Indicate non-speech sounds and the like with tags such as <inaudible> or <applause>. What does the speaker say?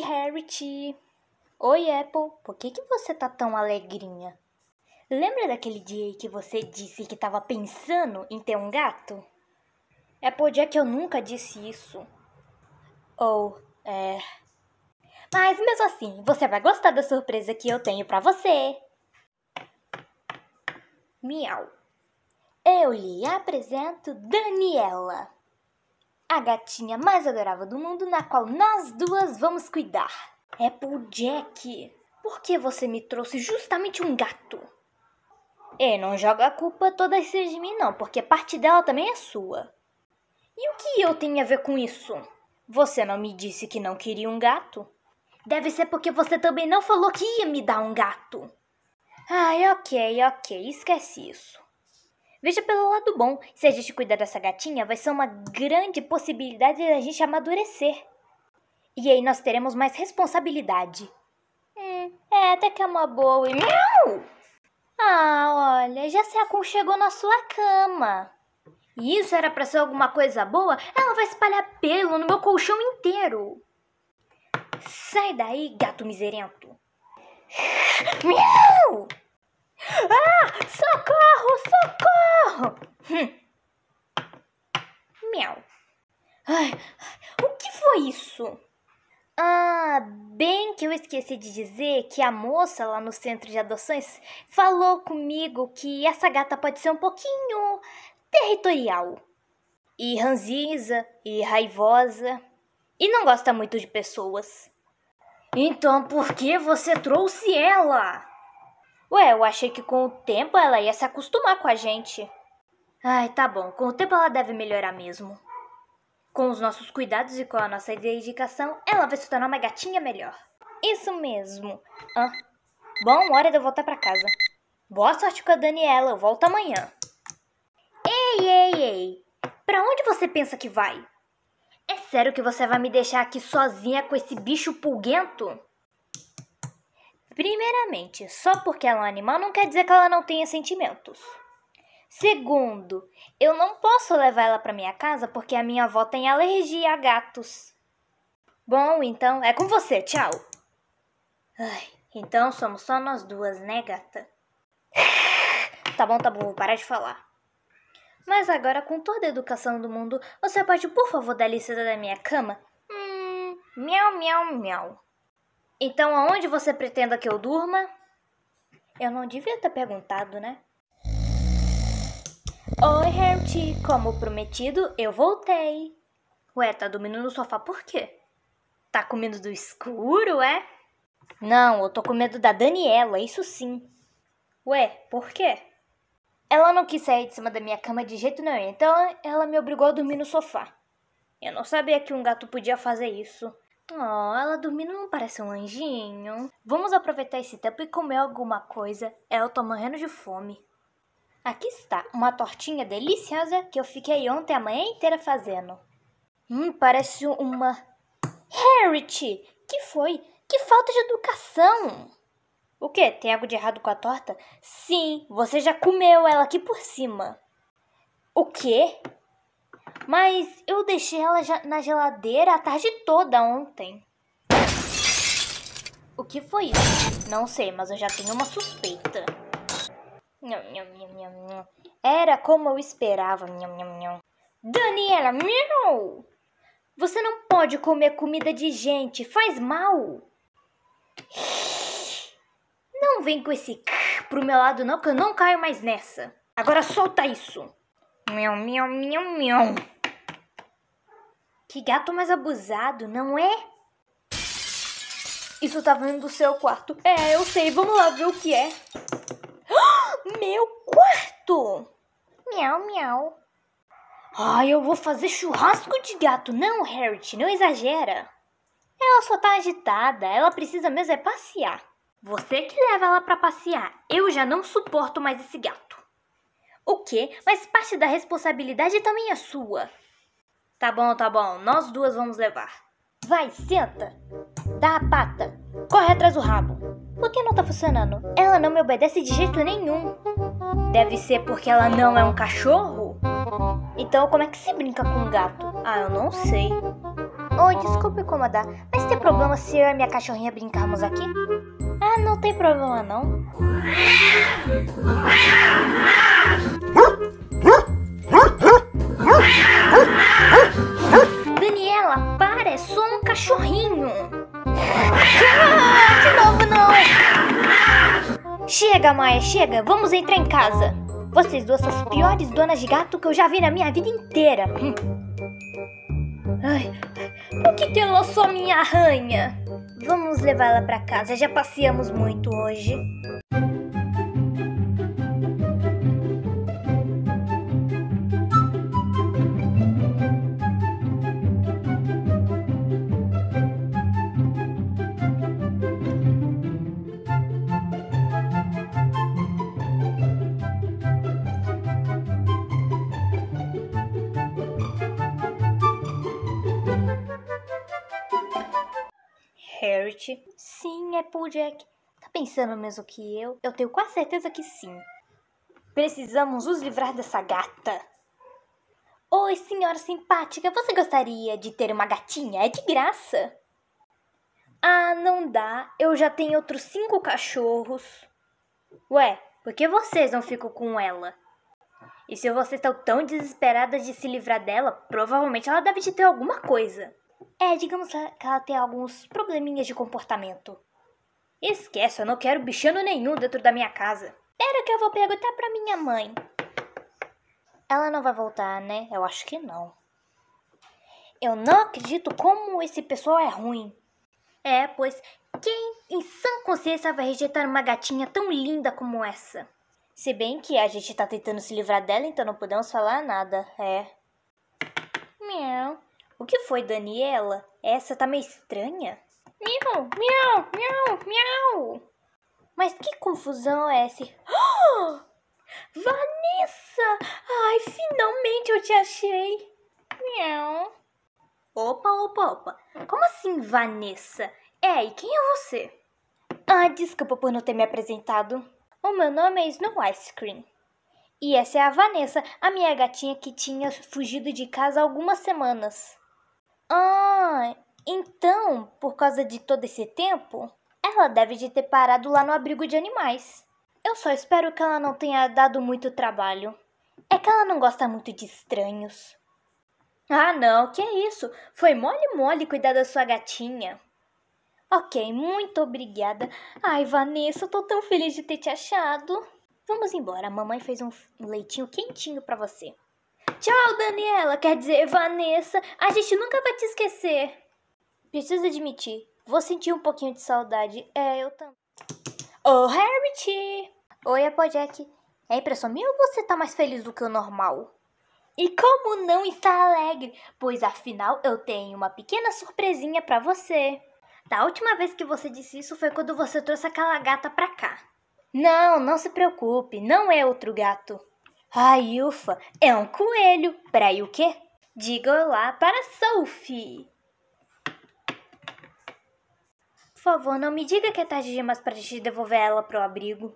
Oi, Harriet! Oi, Apple! Por que, que você tá tão alegrinha? Lembra daquele dia que você disse que tava pensando em ter um gato? É Apple que eu nunca disse isso. Ou, oh, é. Mas mesmo assim, você vai gostar da surpresa que eu tenho para você! Miau! Eu lhe apresento Daniela! a gatinha mais adorável do mundo, na qual nós duas vamos cuidar. Applejack, por que você me trouxe justamente um gato? E é, não joga a culpa toda em cima de mim não, porque parte dela também é sua. E o que eu tenho a ver com isso? Você não me disse que não queria um gato? Deve ser porque você também não falou que ia me dar um gato. Ai, ok, ok, esquece isso. Veja pelo lado bom, se a gente cuidar dessa gatinha, vai ser uma grande possibilidade da gente amadurecer. E aí nós teremos mais responsabilidade. Hum, é, até que é uma boa e... Miau! Ah, olha, já se aconchegou na sua cama. E isso era para ser alguma coisa boa? Ela vai espalhar pelo no meu colchão inteiro. Sai daí, gato miserento. Miau! Ah! Socorro! Socorro! Miau. Ai, o que foi isso? Ah, bem que eu esqueci de dizer que a moça lá no centro de adoções falou comigo que essa gata pode ser um pouquinho territorial. E ranzinza, e raivosa, e não gosta muito de pessoas. Então por que você trouxe ela? Ué, eu achei que com o tempo ela ia se acostumar com a gente. Ai, tá bom, com o tempo ela deve melhorar mesmo. Com os nossos cuidados e com a nossa dedicação, ela vai se tornar uma gatinha melhor. Isso mesmo. Ah, bom, hora de eu voltar para casa. Boa sorte com a Daniela, eu volto amanhã. Ei, ei, ei. Pra onde você pensa que vai? É sério que você vai me deixar aqui sozinha com esse bicho pulguento? Primeiramente, só porque ela é um animal não quer dizer que ela não tenha sentimentos. Segundo, eu não posso levar ela para minha casa porque a minha avó tem alergia a gatos. Bom, então é com você, tchau. Ai, então somos só nós duas, né, gata? <sighs> Tá bom, tá bom, vou parar de falar. Mas agora, com toda a educação do mundo, você pode, por favor, dar licença da minha cama? Hum, miau, miau, miau. Então, aonde você pretenda que eu durma? Eu não devia ter perguntado, né? Oi, Herty. Como prometido, eu voltei. Ué, tá dormindo no sofá por quê? Tá com medo do escuro, é? Não, eu tô com medo da Daniela, isso sim. Ué, por quê? Ela não quis sair de cima da minha cama de jeito nenhum, então ela me obrigou a dormir no sofá. Eu não sabia que um gato podia fazer isso. Oh, ela dormindo não parece um anjinho. Vamos aproveitar esse tempo e comer alguma coisa. É, eu tô morrendo de fome. Aqui está, uma tortinha deliciosa que eu fiquei ontem a manhã inteira fazendo. Hum, parece uma... Harriet! Que foi? Que falta de educação! O que? Tem algo de errado com a torta? Sim, você já comeu ela aqui por cima. O quê? Mas eu deixei ela na geladeira a tarde toda ontem. O que foi isso? Não sei, mas eu já tenho uma suspeita. Era como eu esperava. Daniela, meu! Você não pode comer comida de gente, faz mal. Não vem com esse pro meu lado não, que eu não caio mais nessa. Agora solta isso. Miau, miau, miau, miau. Que gato mais abusado, não é? Isso tá vindo do seu quarto. É, eu sei. Vamos lá ver o que é. <gasps> Meu quarto! Miau, miau. Ai, eu vou fazer churrasco de gato. Não, Harriet, não exagera. Ela só tá agitada. Ela precisa mesmo é passear. Você que leva ela para passear. Eu já não suporto mais esse gato. O quê? Mas parte da responsabilidade também é sua. Tá bom, tá bom. Nós duas vamos levar. Vai, senta. Dá a pata. Corre atrás do rabo. Por que não tá funcionando? Ela não me obedece de jeito nenhum. Deve ser porque ela não é um cachorro? Então como é que se brinca com um gato? Ah, eu não sei. Oi, desculpe incomodar, mas tem problema se eu e a minha cachorrinha brincarmos aqui? Ah, não tem problema não. Chega, Maia, chega, vamos entrar em casa. Vocês duas são as piores donas de gato que eu já vi na minha vida inteira. Hum. Ai, por que, que lançou minha arranha? Vamos levá-la para casa, já passeamos muito hoje. Carrot. Sim, Applejack. É tá pensando mesmo que eu? Eu tenho quase certeza que sim. Precisamos nos livrar dessa gata. Oi, senhora simpática, você gostaria de ter uma gatinha? É de graça. Ah, não dá. Eu já tenho outros cinco cachorros. Ué, por que vocês não ficam com ela? E se vocês estão tão desesperadas de se livrar dela, provavelmente ela deve te ter alguma coisa. É, digamos que ela tem alguns probleminhas de comportamento. Esquece, eu não quero bichano nenhum dentro da minha casa. Espera que eu vou perguntar pra minha mãe. Ela não vai voltar, né? Eu acho que não. Eu não acredito como esse pessoal é ruim. É, pois quem em sã consciência vai rejeitar uma gatinha tão linda como essa? Se bem que a gente tá tentando se livrar dela, então não podemos falar nada, é. Miau. O que foi, Daniela? Essa tá meio estranha. Miau, miau, miau, miau. Mas que confusão é essa? Oh! Vanessa! Ai, finalmente eu te achei. Miau. Opa, opa, opa. Como assim, Vanessa? É, e quem é você? Ah, desculpa por não ter me apresentado. O meu nome é Snow Ice Cream. E essa é a Vanessa, a minha gatinha que tinha fugido de casa há algumas semanas. Ah, então, por causa de todo esse tempo, ela deve de ter parado lá no abrigo de animais. Eu só espero que ela não tenha dado muito trabalho. É que ela não gosta muito de estranhos. Ah, não, que é isso? Foi mole mole cuidar da sua gatinha. Ok, muito obrigada. Ai, Vanessa, eu tô tão feliz de ter te achado. Vamos embora, a mamãe fez um leitinho quentinho para você. Tchau, Daniela, quer dizer, Vanessa, a gente nunca vai te esquecer. Preciso admitir, vou sentir um pouquinho de saudade. É, eu também. Oh, Harriet! Oi, Applejack. É impressão minha ou você tá mais feliz do que o normal? E como não estar alegre? Pois afinal eu tenho uma pequena surpresinha para você. Da última vez que você disse isso foi quando você trouxe aquela gata pra cá. Não, não se preocupe, não é outro gato. Ai, ufa, é um coelho. ir o quê? Diga olá para Sophie. Por favor, não me diga que é tarde demais para te devolver ela pro abrigo.